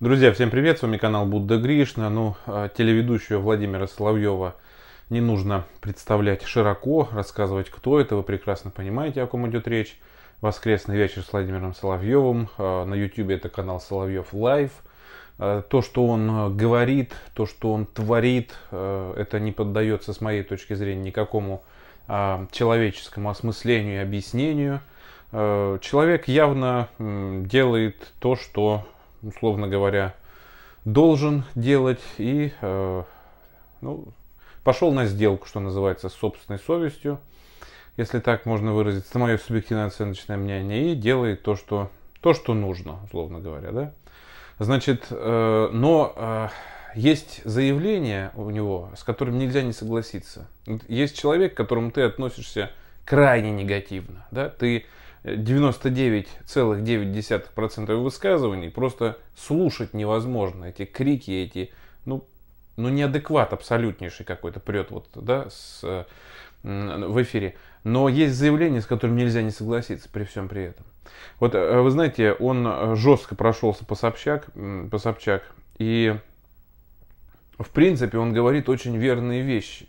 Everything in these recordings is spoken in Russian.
Друзья, всем привет, с вами канал Будда Гришна. Ну, а телеведущего Владимира Соловьева не нужно представлять широко, рассказывать, кто это, вы прекрасно понимаете, о ком идет речь. «Воскресный вечер» с Владимиром Соловьевым. А, на YouTube это канал Соловьев Лайв. А, то, что он говорит, то, что он творит, это не поддается, с моей точки зрения, никакому человеческому осмыслению и объяснению. Человек явно делает то, что условно говоря, должен делать и э, ну, пошел на сделку, что называется, с собственной совестью, если так можно выразить, это мое субъективное оценочное мнение, и делает то, что, то, что нужно, условно говоря. Да? Значит, э, но э, есть заявление у него, с которым нельзя не согласиться. Есть человек, к которому ты относишься крайне негативно. Да? Ты 99,9% высказываний просто слушать невозможно. Эти крики, эти, ну, ну неадекват абсолютнейший какой-то прет вот, да, с, в эфире. Но есть заявление, с которым нельзя не согласиться при всем при этом. Вот, э, вы знаете, он жестко прошелся по Собчак, по Собчак и, в принципе, он говорит очень верные вещи.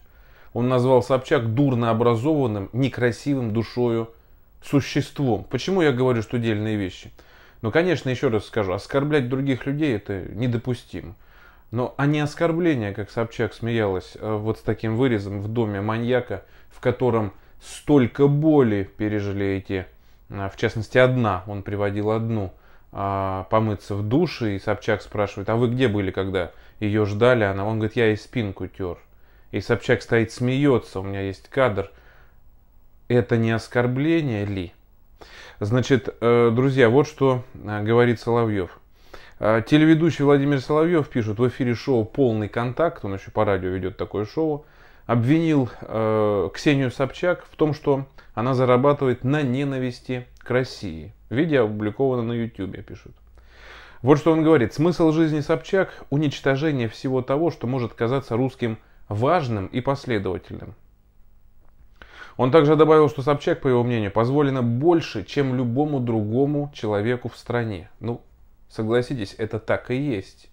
Он назвал Собчак дурно образованным, некрасивым душою существом. Почему я говорю, что дельные вещи? Ну, конечно, еще раз скажу, оскорблять других людей это недопустимо. Но а не оскорбление, как Собчак смеялась э, вот с таким вырезом в доме маньяка, в котором столько боли пережили эти, а, в частности, одна, он приводил одну, а, помыться в душе, и Собчак спрашивает, а вы где были, когда ее ждали? Она, он говорит, я и спинку тер. И Собчак стоит, смеется, у меня есть кадр – это не оскорбление ли? Значит, э, друзья, вот что э, говорит Соловьев. Э, телеведущий Владимир Соловьев пишет в эфире шоу «Полный контакт», он еще по радио ведет такое шоу, обвинил э, Ксению Собчак в том, что она зарабатывает на ненависти к России. Видео опубликовано на YouTube, пишут. Вот что он говорит. Смысл жизни Собчак – уничтожение всего того, что может казаться русским важным и последовательным. Он также добавил, что Собчак, по его мнению, позволено больше, чем любому другому человеку в стране. Ну, согласитесь, это так и есть.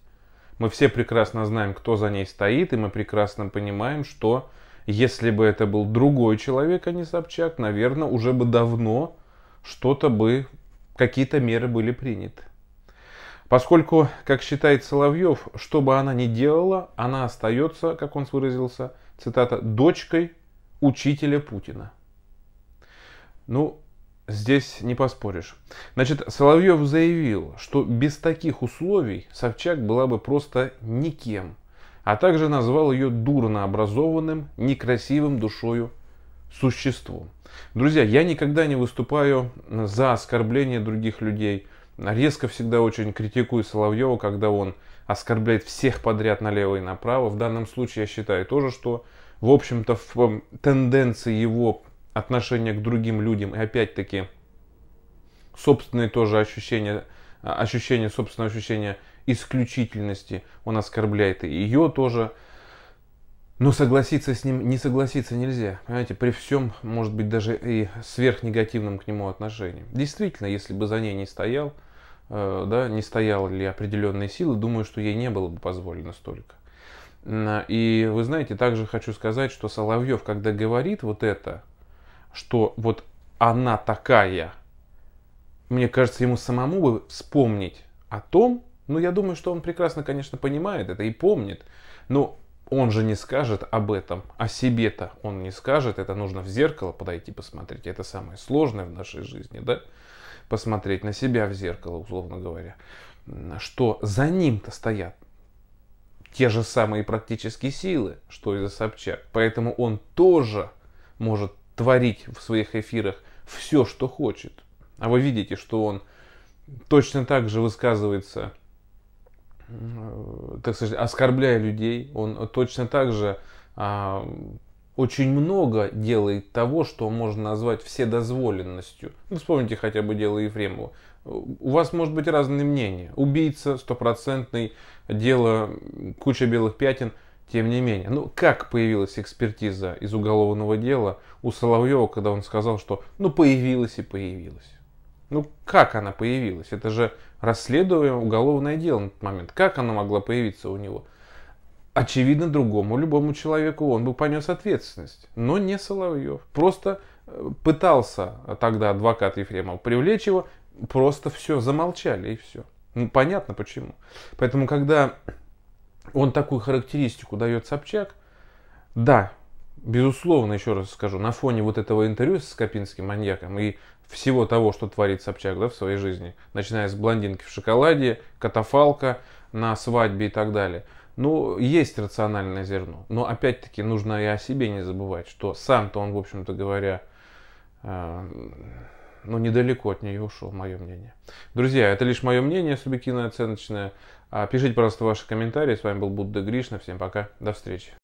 Мы все прекрасно знаем, кто за ней стоит, и мы прекрасно понимаем, что если бы это был другой человек, а не Собчак, наверное, уже бы давно что-то бы, какие-то меры были приняты. Поскольку, как считает Соловьев, что бы она ни делала, она остается, как он выразился, цитата, дочкой учителя Путина. Ну, здесь не поспоришь. Значит, Соловьев заявил, что без таких условий Собчак была бы просто никем, а также назвал ее дурно образованным, некрасивым душою существом. Друзья, я никогда не выступаю за оскорбление других людей. Резко всегда очень критикую Соловьева, когда он оскорбляет всех подряд налево и направо. В данном случае я считаю тоже, что в общем-то, в эм, тенденции его отношения к другим людям и опять-таки собственные тоже ощущения, а, ощущение, собственное ощущение исключительности, он оскорбляет и ее тоже, но согласиться с ним, не согласиться нельзя, понимаете, при всем, может быть, даже и сверхнегативном к нему отношении. Действительно, если бы за ней не стоял, э, да, не стояли ли определенные силы, думаю, что ей не было бы позволено столько. И вы знаете, также хочу сказать, что Соловьев, когда говорит вот это, что вот она такая, мне кажется, ему самому бы вспомнить о том, ну, я думаю, что он прекрасно, конечно, понимает это и помнит, но он же не скажет об этом, о себе-то он не скажет, это нужно в зеркало подойти посмотреть, это самое сложное в нашей жизни, да, посмотреть на себя в зеркало, условно говоря, что за ним-то стоят те же самые практически силы, что и за Собчак. Поэтому он тоже может творить в своих эфирах все, что хочет. А вы видите, что он точно так же высказывается, э, так сказать, оскорбляя людей. Он точно так же а, очень много делает того, что можно назвать вседозволенностью. Ну, вспомните хотя бы дело Ефремова у вас может быть разные мнения. Убийца, стопроцентный, дело, куча белых пятен. Тем не менее, ну как появилась экспертиза из уголовного дела у Соловьева, когда он сказал, что ну появилась и появилась? Ну как она появилась? Это же расследуемое уголовное дело на тот момент. Как она могла появиться у него? Очевидно, другому любому человеку он бы понес ответственность, но не Соловьев. Просто э, пытался тогда адвокат Ефремов привлечь его, просто все замолчали и все. Ну, понятно почему. Поэтому, когда он такую характеристику дает Собчак, да, безусловно, еще раз скажу, на фоне вот этого интервью с Скопинским маньяком и всего того, что творит Собчак да, в своей жизни, начиная с блондинки в шоколаде, катафалка на свадьбе и так далее, ну, есть рациональное зерно. Но опять-таки нужно и о себе не забывать, что сам-то он, в общем-то говоря, э но ну, недалеко от нее ушел, мое мнение. Друзья, это лишь мое мнение, субъективно оценочное. А, пишите, пожалуйста, ваши комментарии. С вами был Будда Гришна. Всем пока. До встречи.